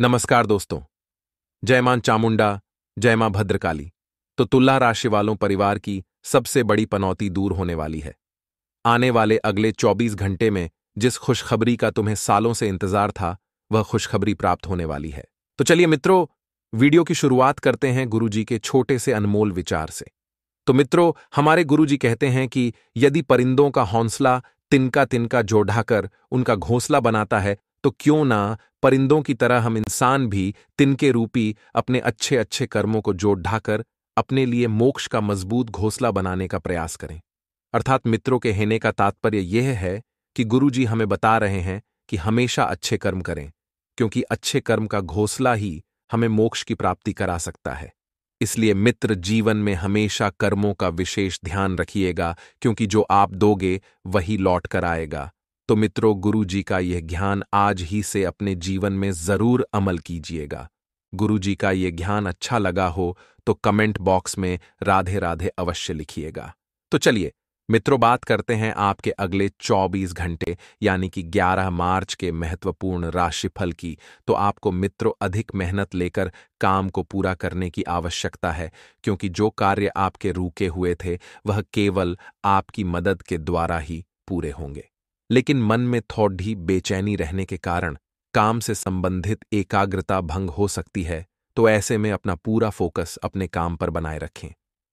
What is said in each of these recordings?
नमस्कार दोस्तों जय मां चामुंडा जय मां भद्रकाली तो तुल्ला राशि वालों परिवार की सबसे बड़ी पनौती दूर होने वाली है आने वाले अगले 24 घंटे में जिस खुशखबरी का तुम्हें सालों से इंतजार था वह खुशखबरी प्राप्त होने वाली है तो चलिए मित्रों वीडियो की शुरुआत करते हैं गुरुजी के छोटे से अनमोल विचार से तो मित्रों हमारे गुरुजी कहते हैं कि यदि परिंदों का हौसला तिनका तिनका जोढ़ाकर उनका घोंसला बनाता है तो क्यों ना परिंदों की तरह हम इंसान भी तिनके रूपी अपने अच्छे अच्छे कर्मों को जोड़ ढाकर अपने लिए मोक्ष का मजबूत घोसला बनाने का प्रयास करें अर्थात मित्रों के हेने का तात्पर्य यह है कि गुरुजी हमें बता रहे हैं कि हमेशा अच्छे कर्म करें क्योंकि अच्छे कर्म का घोसला ही हमें मोक्ष की प्राप्ति करा सकता है इसलिए मित्र जीवन में हमेशा कर्मों का विशेष ध्यान रखिएगा क्योंकि जो आप दोगे वही लौट कर आएगा तो मित्रों गुरु जी का यह ज्ञान आज ही से अपने जीवन में जरूर अमल कीजिएगा गुरु जी का ये ज्ञान अच्छा लगा हो तो कमेंट बॉक्स में राधे राधे अवश्य लिखिएगा तो चलिए मित्रों बात करते हैं आपके अगले 24 घंटे यानी कि 11 मार्च के महत्वपूर्ण राशिफल की तो आपको मित्रों अधिक मेहनत लेकर काम को पूरा करने की आवश्यकता है क्योंकि जो कार्य आपके रुके हुए थे वह केवल आपकी मदद के द्वारा ही पूरे होंगे लेकिन मन में थोड़ी बेचैनी रहने के कारण काम से संबंधित एकाग्रता भंग हो सकती है तो ऐसे में अपना पूरा फोकस अपने काम पर बनाए रखें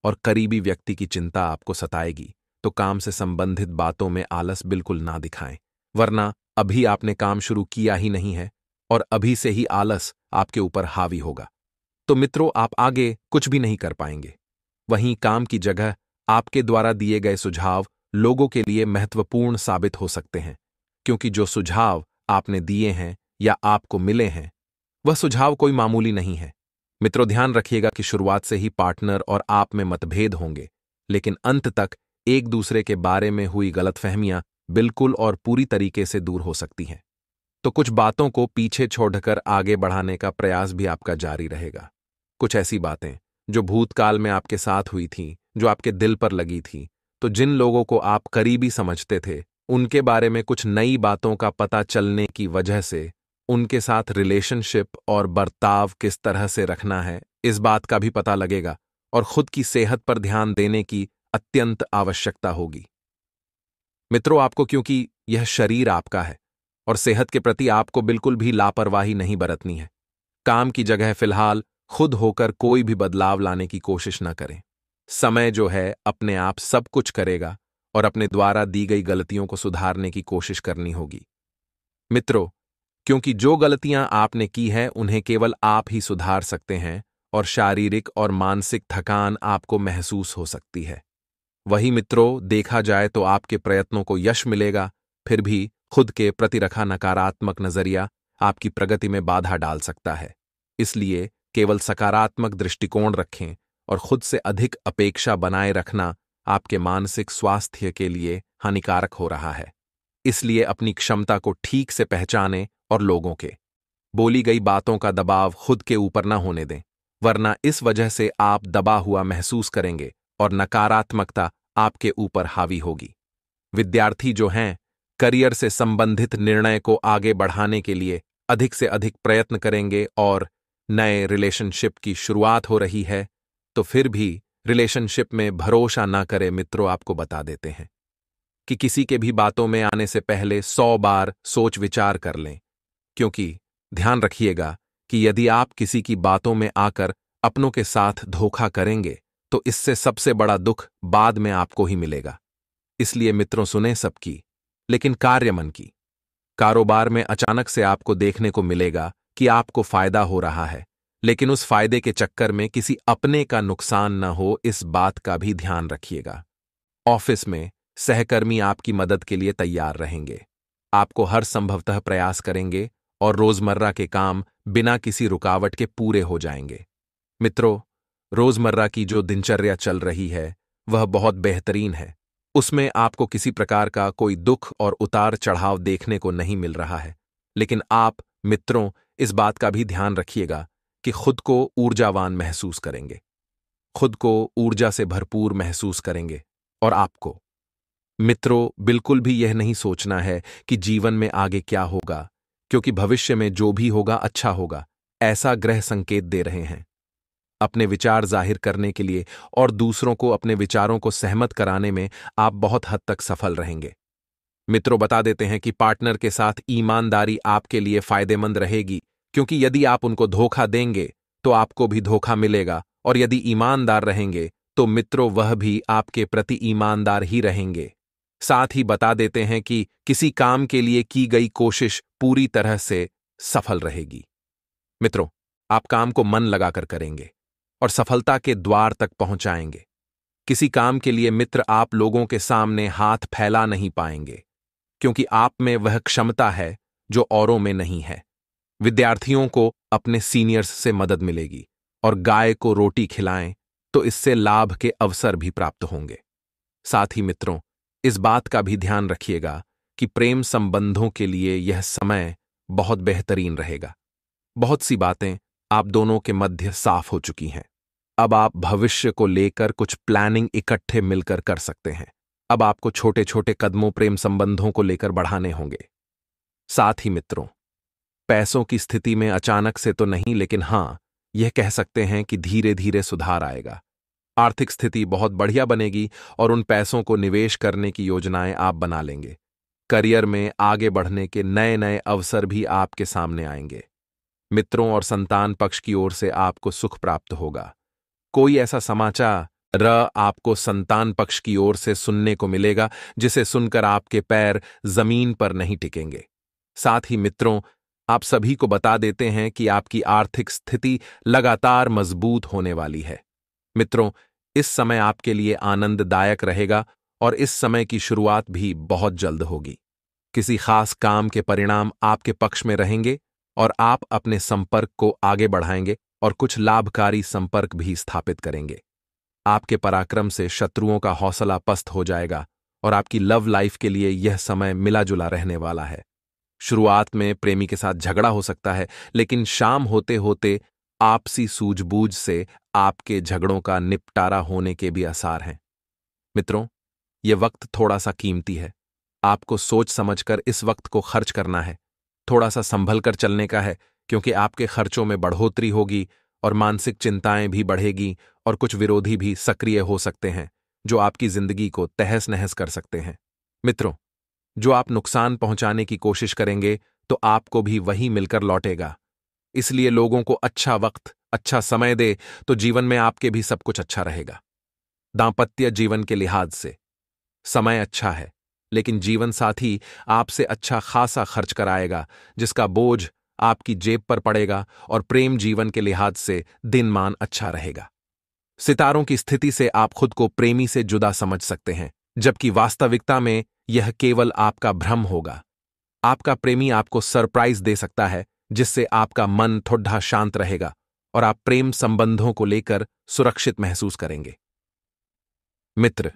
और करीबी व्यक्ति की चिंता आपको सताएगी तो काम से संबंधित बातों में आलस बिल्कुल ना दिखाएं वरना अभी आपने काम शुरू किया ही नहीं है और अभी से ही आलस आपके ऊपर हावी होगा तो मित्रों आप आगे कुछ भी नहीं कर पाएंगे वहीं काम की जगह आपके द्वारा दिए गए सुझाव लोगों के लिए महत्वपूर्ण साबित हो सकते हैं क्योंकि जो सुझाव आपने दिए हैं या आपको मिले हैं वह सुझाव कोई मामूली नहीं है मित्रों ध्यान रखिएगा कि शुरुआत से ही पार्टनर और आप में मतभेद होंगे लेकिन अंत तक एक दूसरे के बारे में हुई गलतफहमियां बिल्कुल और पूरी तरीके से दूर हो सकती हैं तो कुछ बातों को पीछे छोड़कर आगे बढ़ाने का प्रयास भी आपका जारी रहेगा कुछ ऐसी बातें जो भूतकाल में आपके साथ हुई थीं जो आपके दिल पर लगी थीं तो जिन लोगों को आप करीबी समझते थे उनके बारे में कुछ नई बातों का पता चलने की वजह से उनके साथ रिलेशनशिप और बर्ताव किस तरह से रखना है इस बात का भी पता लगेगा और खुद की सेहत पर ध्यान देने की अत्यंत आवश्यकता होगी मित्रों आपको क्योंकि यह शरीर आपका है और सेहत के प्रति आपको बिल्कुल भी लापरवाही नहीं बरतनी है काम की जगह फिलहाल खुद होकर कोई भी बदलाव लाने की कोशिश न करें समय जो है अपने आप सब कुछ करेगा और अपने द्वारा दी गई गलतियों को सुधारने की कोशिश करनी होगी मित्रों क्योंकि जो गलतियां आपने की हैं उन्हें केवल आप ही सुधार सकते हैं और शारीरिक और मानसिक थकान आपको महसूस हो सकती है वही मित्रों देखा जाए तो आपके प्रयत्नों को यश मिलेगा फिर भी खुद के प्रति रखा नकारात्मक नजरिया आपकी प्रगति में बाधा डाल सकता है इसलिए केवल सकारात्मक दृष्टिकोण रखें और खुद से अधिक अपेक्षा बनाए रखना आपके मानसिक स्वास्थ्य के लिए हानिकारक हो रहा है इसलिए अपनी क्षमता को ठीक से पहचाने और लोगों के बोली गई बातों का दबाव खुद के ऊपर न होने दें वरना इस वजह से आप दबा हुआ महसूस करेंगे और नकारात्मकता आपके ऊपर हावी होगी विद्यार्थी जो हैं करियर से संबंधित निर्णय को आगे बढ़ाने के लिए अधिक से अधिक प्रयत्न करेंगे और नए रिलेशनशिप की शुरुआत हो रही है तो फिर भी रिलेशनशिप में भरोसा ना करे मित्रों आपको बता देते हैं कि किसी के भी बातों में आने से पहले सौ बार सोच विचार कर लें क्योंकि ध्यान रखिएगा कि यदि आप किसी की बातों में आकर अपनों के साथ धोखा करेंगे तो इससे सबसे बड़ा दुख बाद में आपको ही मिलेगा इसलिए मित्रों सुने सबकी लेकिन कार्य मन की कारोबार में अचानक से आपको देखने को मिलेगा कि आपको फायदा हो रहा है लेकिन उस फायदे के चक्कर में किसी अपने का नुकसान न हो इस बात का भी ध्यान रखिएगा ऑफिस में सहकर्मी आपकी मदद के लिए तैयार रहेंगे आपको हर संभवतः प्रयास करेंगे और रोजमर्रा के काम बिना किसी रुकावट के पूरे हो जाएंगे मित्रों रोजमर्रा की जो दिनचर्या चल रही है वह बहुत बेहतरीन है उसमें आपको किसी प्रकार का कोई दुख और उतार चढ़ाव देखने को नहीं मिल रहा है लेकिन आप मित्रों इस बात का भी ध्यान रखिएगा कि खुद को ऊर्जावान महसूस करेंगे खुद को ऊर्जा से भरपूर महसूस करेंगे और आपको मित्रों बिल्कुल भी यह नहीं सोचना है कि जीवन में आगे क्या होगा क्योंकि भविष्य में जो भी होगा अच्छा होगा ऐसा ग्रह संकेत दे रहे हैं अपने विचार जाहिर करने के लिए और दूसरों को अपने विचारों को सहमत कराने में आप बहुत हद तक सफल रहेंगे मित्रों बता देते हैं कि पार्टनर के साथ ईमानदारी आपके लिए फायदेमंद रहेगी क्योंकि यदि आप उनको धोखा देंगे तो आपको भी धोखा मिलेगा और यदि ईमानदार रहेंगे तो मित्रों वह भी आपके प्रति ईमानदार ही रहेंगे साथ ही बता देते हैं कि किसी काम के लिए की गई कोशिश पूरी तरह से सफल रहेगी मित्रों आप काम को मन लगाकर करेंगे और सफलता के द्वार तक पहुंचाएंगे किसी काम के लिए मित्र आप लोगों के सामने हाथ फैला नहीं पाएंगे क्योंकि आप में वह क्षमता है जो औरों में नहीं है विद्यार्थियों को अपने सीनियर्स से मदद मिलेगी और गाय को रोटी खिलाएं तो इससे लाभ के अवसर भी प्राप्त होंगे साथ ही मित्रों इस बात का भी ध्यान रखिएगा कि प्रेम संबंधों के लिए यह समय बहुत बेहतरीन रहेगा बहुत सी बातें आप दोनों के मध्य साफ हो चुकी हैं अब आप भविष्य को लेकर कुछ प्लानिंग इकट्ठे मिलकर कर सकते हैं अब आपको छोटे छोटे कदमों प्रेम संबंधों को लेकर बढ़ाने होंगे साथ ही मित्रों पैसों की स्थिति में अचानक से तो नहीं लेकिन हां यह कह सकते हैं कि धीरे धीरे सुधार आएगा आर्थिक स्थिति बहुत बढ़िया बनेगी और उन पैसों को निवेश करने की योजनाएं आप बना लेंगे करियर में आगे बढ़ने के नए नए अवसर भी आपके सामने आएंगे मित्रों और संतान पक्ष की ओर से आपको सुख प्राप्त होगा कोई ऐसा समाचार र आपको संतान पक्ष की ओर से सुनने को मिलेगा जिसे सुनकर आपके पैर जमीन पर नहीं टिकेंगे साथ ही मित्रों आप सभी को बता देते हैं कि आपकी आर्थिक स्थिति लगातार मजबूत होने वाली है मित्रों इस समय आपके लिए आनंददायक रहेगा और इस समय की शुरुआत भी बहुत जल्द होगी किसी खास काम के परिणाम आपके पक्ष में रहेंगे और आप अपने संपर्क को आगे बढ़ाएंगे और कुछ लाभकारी संपर्क भी स्थापित करेंगे आपके पराक्रम से शत्रुओं का हौसला पस्त हो जाएगा और आपकी लव लाइफ के लिए यह समय मिला जुला रहने वाला है शुरुआत में प्रेमी के साथ झगड़ा हो सकता है लेकिन शाम होते होते आपसी सूझबूझ से आपके झगड़ों का निपटारा होने के भी आसार हैं मित्रों ये वक्त थोड़ा सा कीमती है आपको सोच समझकर इस वक्त को खर्च करना है थोड़ा सा संभल कर चलने का है क्योंकि आपके खर्चों में बढ़ोतरी होगी और मानसिक चिंताएं भी बढ़ेगी और कुछ विरोधी भी सक्रिय हो सकते हैं जो आपकी जिंदगी को तहस नहस कर सकते हैं मित्रों जो आप नुकसान पहुंचाने की कोशिश करेंगे तो आपको भी वही मिलकर लौटेगा इसलिए लोगों को अच्छा वक्त अच्छा समय दे तो जीवन में आपके भी सब कुछ अच्छा रहेगा दाम्पत्य जीवन के लिहाज से समय अच्छा है लेकिन जीवन साथी आपसे अच्छा खासा खर्च कराएगा जिसका बोझ आपकी जेब पर पड़ेगा और प्रेम जीवन के लिहाज से दिनमान अच्छा रहेगा सितारों की स्थिति से आप खुद को प्रेमी से जुदा समझ सकते हैं जबकि वास्तविकता में यह केवल आपका भ्रम होगा आपका प्रेमी आपको सरप्राइज दे सकता है जिससे आपका मन थोड़ा शांत रहेगा और आप प्रेम संबंधों को लेकर सुरक्षित महसूस करेंगे मित्र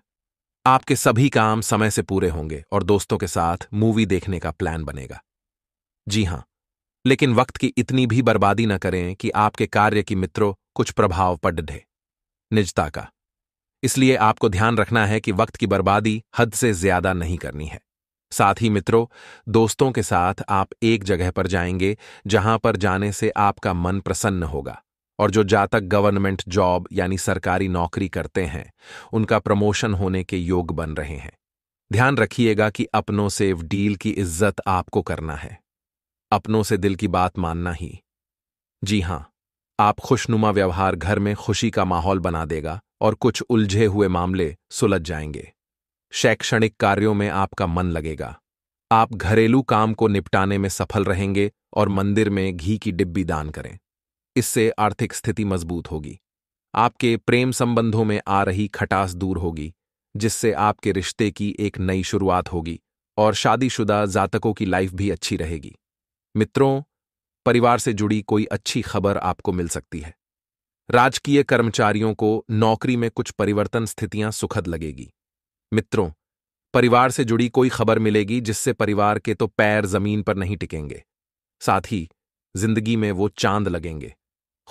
आपके सभी काम समय से पूरे होंगे और दोस्तों के साथ मूवी देखने का प्लान बनेगा जी हां लेकिन वक्त की इतनी भी बर्बादी न करें कि आपके कार्य की मित्रों कुछ प्रभाव पड़ ढे निजता का इसलिए आपको ध्यान रखना है कि वक्त की बर्बादी हद से ज्यादा नहीं करनी है साथ ही मित्रों दोस्तों के साथ आप एक जगह पर जाएंगे जहां पर जाने से आपका मन प्रसन्न होगा और जो जातक गवर्नमेंट जॉब यानी सरकारी नौकरी करते हैं उनका प्रमोशन होने के योग बन रहे हैं ध्यान रखिएगा कि अपनों से डील की इज्जत आपको करना है अपनों से दिल की बात मानना ही जी हां आप खुशनुमा व्यवहार घर में खुशी का माहौल बना देगा और कुछ उलझे हुए मामले सुलझ जाएंगे शैक्षणिक कार्यों में आपका मन लगेगा आप घरेलू काम को निपटाने में सफल रहेंगे और मंदिर में घी की डिब्बी दान करें इससे आर्थिक स्थिति मजबूत होगी आपके प्रेम संबंधों में आ रही खटास दूर होगी जिससे आपके रिश्ते की एक नई शुरुआत होगी और शादीशुदा जातकों की लाइफ भी अच्छी रहेगी मित्रों परिवार से जुड़ी कोई अच्छी खबर आपको मिल सकती है राजकीय कर्मचारियों को नौकरी में कुछ परिवर्तन स्थितियां सुखद लगेगी मित्रों परिवार से जुड़ी कोई खबर मिलेगी जिससे परिवार के तो पैर जमीन पर नहीं टिकेंगे साथ ही जिंदगी में वो चांद लगेंगे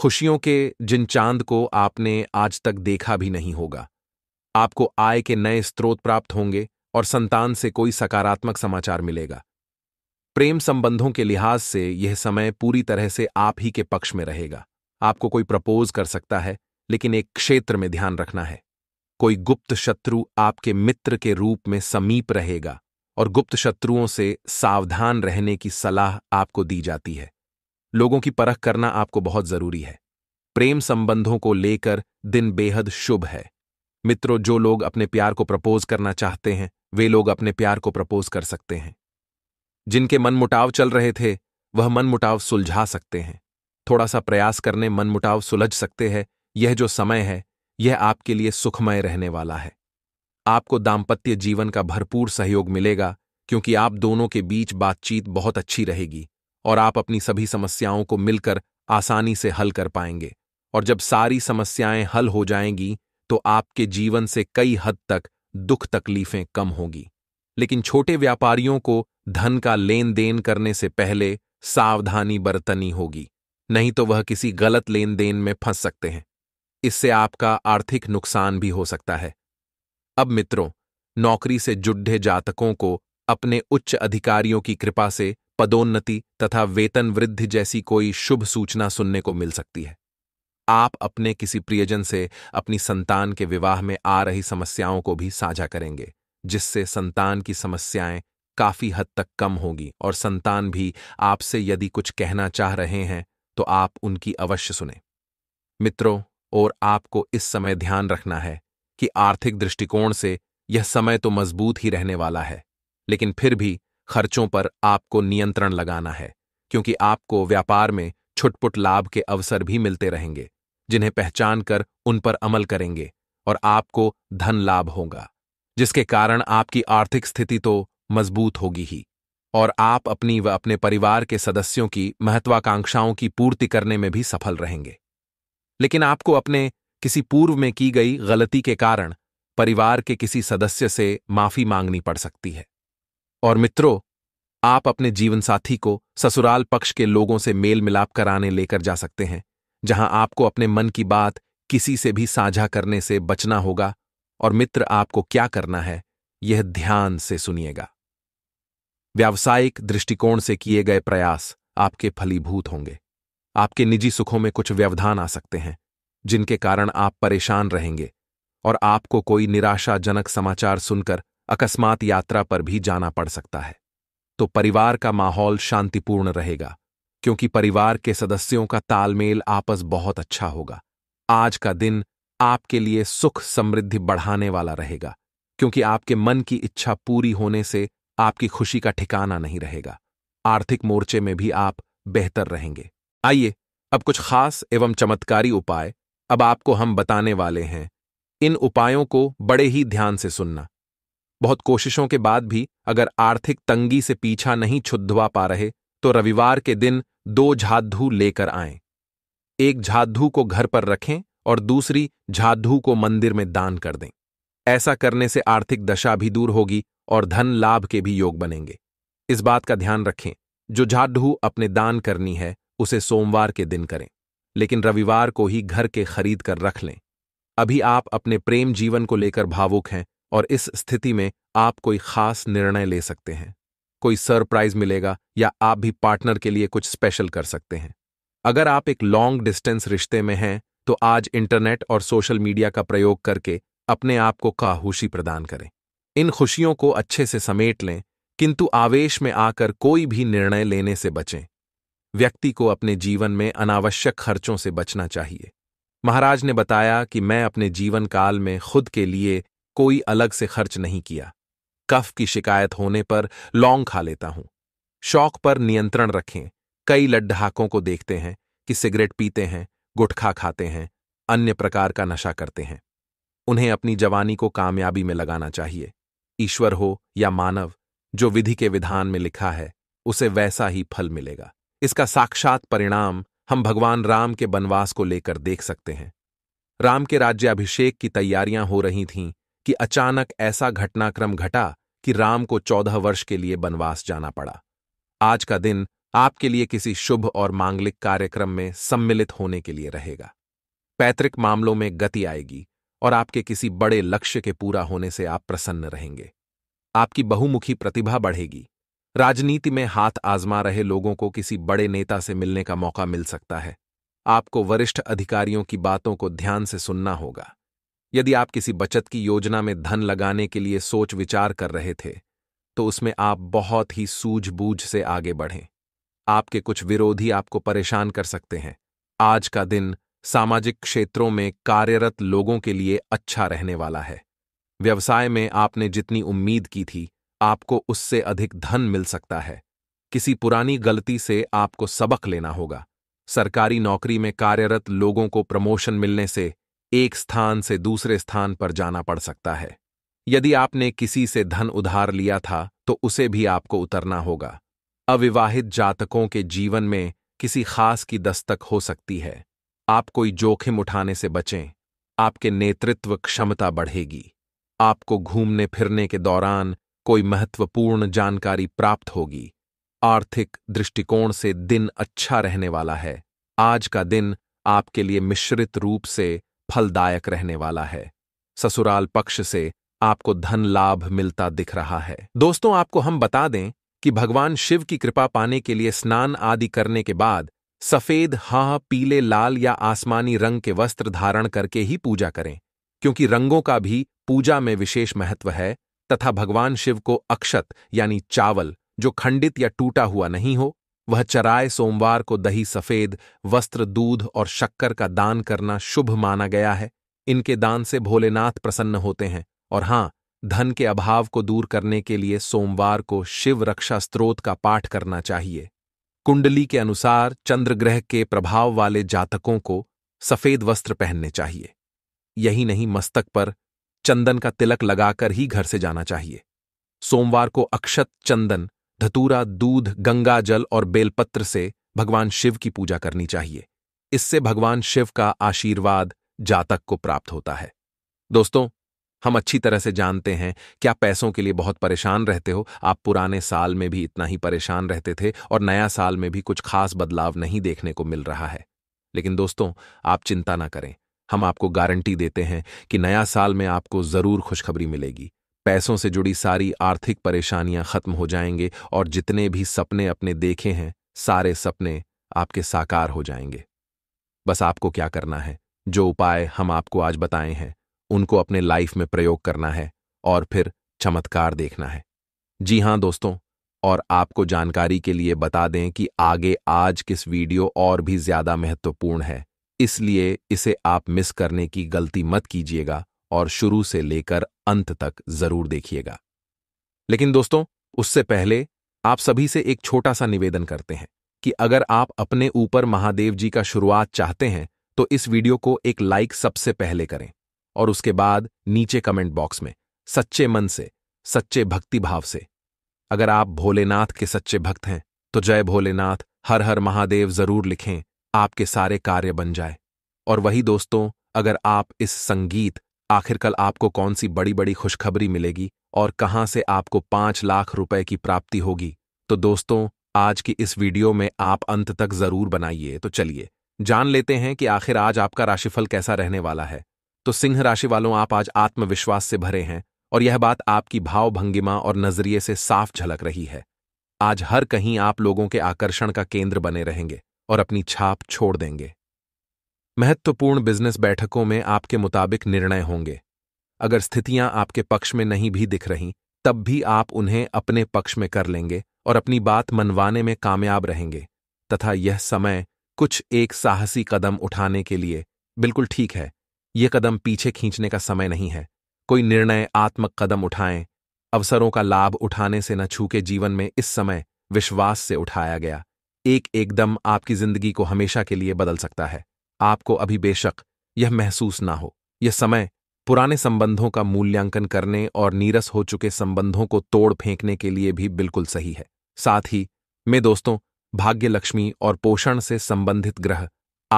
खुशियों के जिन चांद को आपने आज तक देखा भी नहीं होगा आपको आय के नए स्रोत प्राप्त होंगे और संतान से कोई सकारात्मक समाचार मिलेगा प्रेम संबंधों के लिहाज से यह समय पूरी तरह से आप ही के पक्ष में रहेगा आपको कोई प्रपोज कर सकता है लेकिन एक क्षेत्र में ध्यान रखना है कोई गुप्त शत्रु आपके मित्र के रूप में समीप रहेगा और गुप्त शत्रुओं से सावधान रहने की सलाह आपको दी जाती है लोगों की परख करना आपको बहुत जरूरी है प्रेम संबंधों को लेकर दिन बेहद शुभ है मित्रों जो लोग अपने प्यार को प्रपोज करना चाहते हैं वे लोग अपने प्यार को प्रपोज कर सकते हैं जिनके मनमुटाव चल रहे थे वह मनमुटाव सुलझा सकते हैं थोड़ा सा प्रयास करने मनमुटाव सुलझ सकते हैं यह जो समय है यह आपके लिए सुखमय रहने वाला है आपको दाम्पत्य जीवन का भरपूर सहयोग मिलेगा क्योंकि आप दोनों के बीच बातचीत बहुत अच्छी रहेगी और आप अपनी सभी समस्याओं को मिलकर आसानी से हल कर पाएंगे और जब सारी समस्याएं हल हो जाएंगी तो आपके जीवन से कई हद तक दुख तकलीफें कम होगी लेकिन छोटे व्यापारियों को धन का लेन देन करने से पहले सावधानी बरतनी होगी नहीं तो वह किसी गलत लेन देन में फंस सकते हैं इससे आपका आर्थिक नुकसान भी हो सकता है अब मित्रों नौकरी से जुड्ढे जातकों को अपने उच्च अधिकारियों की कृपा से पदोन्नति तथा वेतन वृद्धि जैसी कोई शुभ सूचना सुनने को मिल सकती है आप अपने किसी प्रियजन से अपनी संतान के विवाह में आ रही समस्याओं को भी साझा करेंगे जिससे संतान की समस्याएं काफी हद तक कम होगी और संतान भी आपसे यदि कुछ कहना चाह रहे हैं तो आप उनकी अवश्य सुने मित्रों और आपको इस समय ध्यान रखना है कि आर्थिक दृष्टिकोण से यह समय तो मजबूत ही रहने वाला है लेकिन फिर भी खर्चों पर आपको नियंत्रण लगाना है क्योंकि आपको व्यापार में छुटपुट लाभ के अवसर भी मिलते रहेंगे जिन्हें पहचान कर उन पर अमल करेंगे और आपको धन लाभ होगा जिसके कारण आपकी आर्थिक स्थिति तो मजबूत होगी ही और आप अपनी व अपने परिवार के सदस्यों की महत्वाकांक्षाओं की पूर्ति करने में भी सफल रहेंगे लेकिन आपको अपने किसी पूर्व में की गई गलती के कारण परिवार के किसी सदस्य से माफी मांगनी पड़ सकती है और मित्रों आप अपने जीवनसाथी को ससुराल पक्ष के लोगों से मेल मिलाप कराने लेकर जा सकते हैं जहां आपको अपने मन की बात किसी से भी साझा करने से बचना होगा और मित्र आपको क्या करना है यह ध्यान से सुनिएगा व्यावसायिक दृष्टिकोण से किए गए प्रयास आपके फलीभूत होंगे आपके निजी सुखों में कुछ व्यवधान आ सकते हैं जिनके कारण आप परेशान रहेंगे और आपको कोई निराशाजनक समाचार सुनकर अकस्मात यात्रा पर भी जाना पड़ सकता है तो परिवार का माहौल शांतिपूर्ण रहेगा क्योंकि परिवार के सदस्यों का तालमेल आपस बहुत अच्छा होगा आज का दिन आपके लिए सुख समृद्धि बढ़ाने वाला रहेगा क्योंकि आपके मन की इच्छा पूरी होने से आपकी खुशी का ठिकाना नहीं रहेगा आर्थिक मोर्चे में भी आप बेहतर रहेंगे आइए अब कुछ खास एवं चमत्कारी उपाय अब आपको हम बताने वाले हैं इन उपायों को बड़े ही ध्यान से सुनना बहुत कोशिशों के बाद भी अगर आर्थिक तंगी से पीछा नहीं छुद्धवा पा रहे तो रविवार के दिन दो झाद्धू लेकर आए एक झाद्धू को घर पर रखें और दूसरी झाद्धू को मंदिर में दान कर दें ऐसा करने से आर्थिक दशा भी दूर होगी और धन लाभ के भी योग बनेंगे इस बात का ध्यान रखें जो झाडू अपने दान करनी है उसे सोमवार के दिन करें लेकिन रविवार को ही घर के खरीद कर रख लें अभी आप अपने प्रेम जीवन को लेकर भावुक हैं और इस स्थिति में आप कोई खास निर्णय ले सकते हैं कोई सरप्राइज मिलेगा या आप भी पार्टनर के लिए कुछ स्पेशल कर सकते हैं अगर आप एक लॉन्ग डिस्टेंस रिश्ते में हैं तो आज इंटरनेट और सोशल मीडिया का प्रयोग करके अपने आप को काहूशी प्रदान करें इन खुशियों को अच्छे से समेट लें किंतु आवेश में आकर कोई भी निर्णय लेने से बचें व्यक्ति को अपने जीवन में अनावश्यक खर्चों से बचना चाहिए महाराज ने बताया कि मैं अपने जीवन काल में खुद के लिए कोई अलग से खर्च नहीं किया कफ की शिकायत होने पर लौंग खा लेता हूं शौक पर नियंत्रण रखें कई लड्ढाकों को देखते हैं कि सिगरेट पीते हैं गुटखा खाते हैं अन्य प्रकार का नशा करते हैं उन्हें अपनी जवानी को कामयाबी में लगाना चाहिए ईश्वर हो या मानव जो विधि के विधान में लिखा है उसे वैसा ही फल मिलेगा इसका साक्षात परिणाम हम भगवान राम के वनवास को लेकर देख सकते हैं राम के राज्याभिषेक की तैयारियां हो रही थीं कि अचानक ऐसा घटनाक्रम घटा कि राम को चौदह वर्ष के लिए वनवास जाना पड़ा आज का दिन आपके लिए किसी शुभ और मांगलिक कार्यक्रम में सम्मिलित होने के लिए रहेगा पैतृक मामलों में गति आएगी और आपके किसी बड़े लक्ष्य के पूरा होने से आप प्रसन्न रहेंगे आपकी बहुमुखी प्रतिभा बढ़ेगी राजनीति में हाथ आजमा रहे लोगों को किसी बड़े नेता से मिलने का मौका मिल सकता है आपको वरिष्ठ अधिकारियों की बातों को ध्यान से सुनना होगा यदि आप किसी बचत की योजना में धन लगाने के लिए सोच विचार कर रहे थे तो उसमें आप बहुत ही सूझबूझ से आगे बढ़ें आपके कुछ विरोधी आपको परेशान कर सकते हैं आज का दिन सामाजिक क्षेत्रों में कार्यरत लोगों के लिए अच्छा रहने वाला है व्यवसाय में आपने जितनी उम्मीद की थी आपको उससे अधिक धन मिल सकता है किसी पुरानी गलती से आपको सबक लेना होगा सरकारी नौकरी में कार्यरत लोगों को प्रमोशन मिलने से एक स्थान से दूसरे स्थान पर जाना पड़ सकता है यदि आपने किसी से धन उधार लिया था तो उसे भी आपको उतरना होगा अविवाहित जातकों के जीवन में किसी खास की दस्तक हो सकती है आप कोई जोखिम उठाने से बचें आपके नेतृत्व क्षमता बढ़ेगी आपको घूमने फिरने के दौरान कोई महत्वपूर्ण जानकारी प्राप्त होगी आर्थिक दृष्टिकोण से दिन अच्छा रहने वाला है आज का दिन आपके लिए मिश्रित रूप से फलदायक रहने वाला है ससुराल पक्ष से आपको धन लाभ मिलता दिख रहा है दोस्तों आपको हम बता दें कि भगवान शिव की कृपा पाने के लिए स्नान आदि करने के बाद सफेद हाँ पीले लाल या आसमानी रंग के वस्त्र धारण करके ही पूजा करें क्योंकि रंगों का भी पूजा में विशेष महत्व है तथा भगवान शिव को अक्षत यानी चावल जो खंडित या टूटा हुआ नहीं हो वह चराय सोमवार को दही सफेद वस्त्र दूध और शक्कर का दान करना शुभ माना गया है इनके दान से भोलेनाथ प्रसन्न होते हैं और हां धन के अभाव को दूर करने के लिए सोमवार को शिव रक्षा स्त्रोत का पाठ करना चाहिए कुंडली के अनुसार चंद्र ग्रह के प्रभाव वाले जातकों को सफेद वस्त्र पहनने चाहिए यही नहीं मस्तक पर चंदन का तिलक लगाकर ही घर से जाना चाहिए सोमवार को अक्षत चंदन धतूरा दूध गंगा जल और बेलपत्र से भगवान शिव की पूजा करनी चाहिए इससे भगवान शिव का आशीर्वाद जातक को प्राप्त होता है दोस्तों हम अच्छी तरह से जानते हैं क्या पैसों के लिए बहुत परेशान रहते हो आप पुराने साल में भी इतना ही परेशान रहते थे और नया साल में भी कुछ खास बदलाव नहीं देखने को मिल रहा है लेकिन दोस्तों आप चिंता ना करें हम आपको गारंटी देते हैं कि नया साल में आपको जरूर खुशखबरी मिलेगी पैसों से जुड़ी सारी आर्थिक परेशानियां खत्म हो जाएंगे और जितने भी सपने अपने देखे हैं सारे सपने आपके साकार हो जाएंगे बस आपको क्या करना है जो उपाय हम आपको आज बताए हैं उनको अपने लाइफ में प्रयोग करना है और फिर चमत्कार देखना है जी हाँ दोस्तों और आपको जानकारी के लिए बता दें कि आगे आज किस वीडियो और भी ज्यादा महत्वपूर्ण है इसलिए इसे आप मिस करने की गलती मत कीजिएगा और शुरू से लेकर अंत तक जरूर देखिएगा लेकिन दोस्तों उससे पहले आप सभी से एक छोटा सा निवेदन करते हैं कि अगर आप अपने ऊपर महादेव जी का शुरुआत चाहते हैं तो इस वीडियो को एक लाइक सबसे पहले करें और उसके बाद नीचे कमेंट बॉक्स में सच्चे मन से सच्चे भक्ति भाव से अगर आप भोलेनाथ के सच्चे भक्त हैं तो जय भोलेनाथ हर हर महादेव जरूर लिखें आपके सारे कार्य बन जाए और वही दोस्तों अगर आप इस संगीत आखिर कल आपको कौन सी बड़ी बड़ी खुशखबरी मिलेगी और कहां से आपको पांच लाख रुपए की प्राप्ति होगी तो दोस्तों आज की इस वीडियो में आप अंत तक जरूर बनाइए तो चलिए जान लेते हैं कि आखिर आज आपका राशिफल कैसा रहने वाला है तो सिंह राशि वालों आप आज आत्मविश्वास से भरे हैं और यह बात आपकी भाव भंगिमा और नजरिए से साफ झलक रही है आज हर कहीं आप लोगों के आकर्षण का केंद्र बने रहेंगे और अपनी छाप छोड़ देंगे महत्वपूर्ण बिजनेस बैठकों में आपके मुताबिक निर्णय होंगे अगर स्थितियां आपके पक्ष में नहीं भी दिख रही तब भी आप उन्हें अपने पक्ष में कर लेंगे और अपनी बात मनवाने में कामयाब रहेंगे तथा यह समय कुछ एक साहसी कदम उठाने के लिए बिल्कुल ठीक है ये कदम पीछे खींचने का समय नहीं है कोई निर्णय आत्मक कदम उठाएं अवसरों का लाभ उठाने से न छूके जीवन में इस समय विश्वास से उठाया गया एक एकदम आपकी जिंदगी को हमेशा के लिए बदल सकता है आपको अभी बेशक यह महसूस ना हो यह समय पुराने संबंधों का मूल्यांकन करने और नीरस हो चुके संबंधों को तोड़ फेंकने के लिए भी बिल्कुल सही है साथ ही मैं दोस्तों भाग्य लक्ष्मी और पोषण से संबंधित ग्रह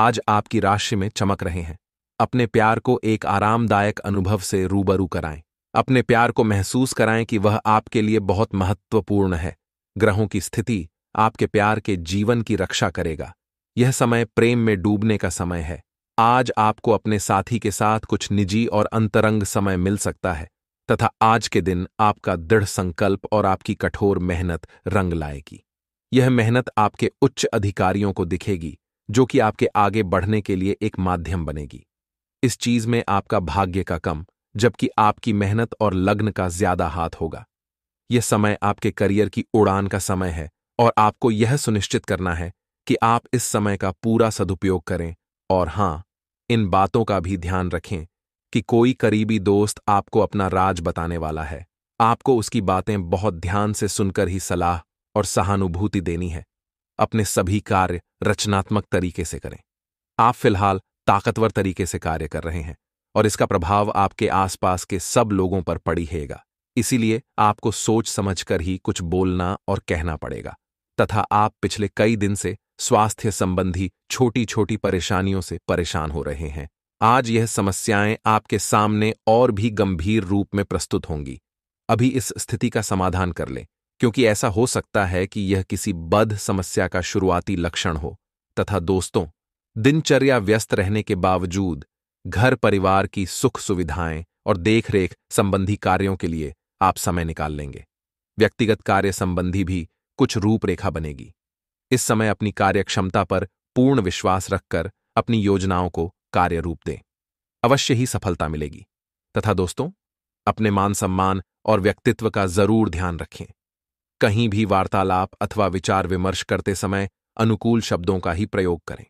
आज आपकी राशि में चमक रहे हैं अपने प्यार को एक आरामदायक अनुभव से रूबरू कराएं अपने प्यार को महसूस कराएं कि वह आपके लिए बहुत महत्वपूर्ण है ग्रहों की स्थिति आपके प्यार के जीवन की रक्षा करेगा यह समय प्रेम में डूबने का समय है आज आपको अपने साथी के साथ कुछ निजी और अंतरंग समय मिल सकता है तथा आज के दिन आपका दृढ़ संकल्प और आपकी कठोर मेहनत रंग लाएगी यह मेहनत आपके उच्च अधिकारियों को दिखेगी जो कि आपके आगे बढ़ने के लिए एक माध्यम बनेगी इस चीज में आपका भाग्य का कम जबकि आपकी मेहनत और लग्न का ज्यादा हाथ होगा यह समय आपके करियर की उड़ान का समय है और आपको यह सुनिश्चित करना है कि आप इस समय का पूरा सदुपयोग करें और हां इन बातों का भी ध्यान रखें कि कोई करीबी दोस्त आपको अपना राज बताने वाला है आपको उसकी बातें बहुत ध्यान से सुनकर ही सलाह और सहानुभूति देनी है अपने सभी कार्य रचनात्मक तरीके से करें आप फिलहाल ताकतवर तरीके से कार्य कर रहे हैं और इसका प्रभाव आपके आसपास के सब लोगों पर पड़ी हैगा इसीलिए आपको सोच समझकर ही कुछ बोलना और कहना पड़ेगा तथा आप पिछले कई दिन से स्वास्थ्य संबंधी छोटी छोटी परेशानियों से परेशान हो रहे हैं आज यह समस्याएं आपके सामने और भी गंभीर रूप में प्रस्तुत होंगी अभी इस स्थिति का समाधान कर लें क्योंकि ऐसा हो सकता है कि यह किसी बद समस्या का शुरुआती लक्षण हो तथा दोस्तों दिनचर्या व्यस्त रहने के बावजूद घर परिवार की सुख सुविधाएं और देखरेख संबंधी कार्यों के लिए आप समय निकाल लेंगे व्यक्तिगत कार्य संबंधी भी कुछ रूपरेखा बनेगी इस समय अपनी कार्यक्षमता पर पूर्ण विश्वास रखकर अपनी योजनाओं को कार्य रूप दें अवश्य ही सफलता मिलेगी तथा दोस्तों अपने मान सम्मान और व्यक्तित्व का जरूर ध्यान रखें कहीं भी वार्तालाप अथवा विचार विमर्श करते समय अनुकूल शब्दों का ही प्रयोग करें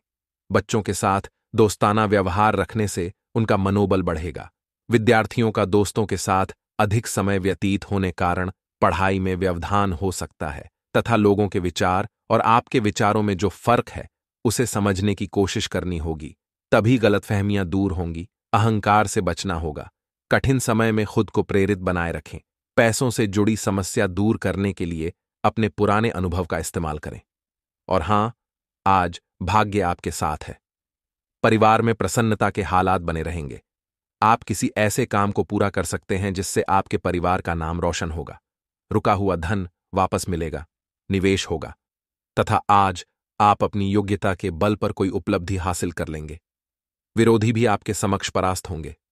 बच्चों के साथ दोस्ताना व्यवहार रखने से उनका मनोबल बढ़ेगा विद्यार्थियों का दोस्तों के साथ अधिक समय व्यतीत होने कारण पढ़ाई में व्यवधान हो सकता है तथा लोगों के विचार और आपके विचारों में जो फर्क है उसे समझने की कोशिश करनी होगी तभी गलतफहमियां दूर होंगी अहंकार से बचना होगा कठिन समय में खुद को प्रेरित बनाए रखें पैसों से जुड़ी समस्या दूर करने के लिए अपने पुराने अनुभव का इस्तेमाल करें और हां आज भाग्य आपके साथ है परिवार में प्रसन्नता के हालात बने रहेंगे आप किसी ऐसे काम को पूरा कर सकते हैं जिससे आपके परिवार का नाम रोशन होगा रुका हुआ धन वापस मिलेगा निवेश होगा तथा आज आप अपनी योग्यता के बल पर कोई उपलब्धि हासिल कर लेंगे विरोधी भी आपके समक्ष परास्त होंगे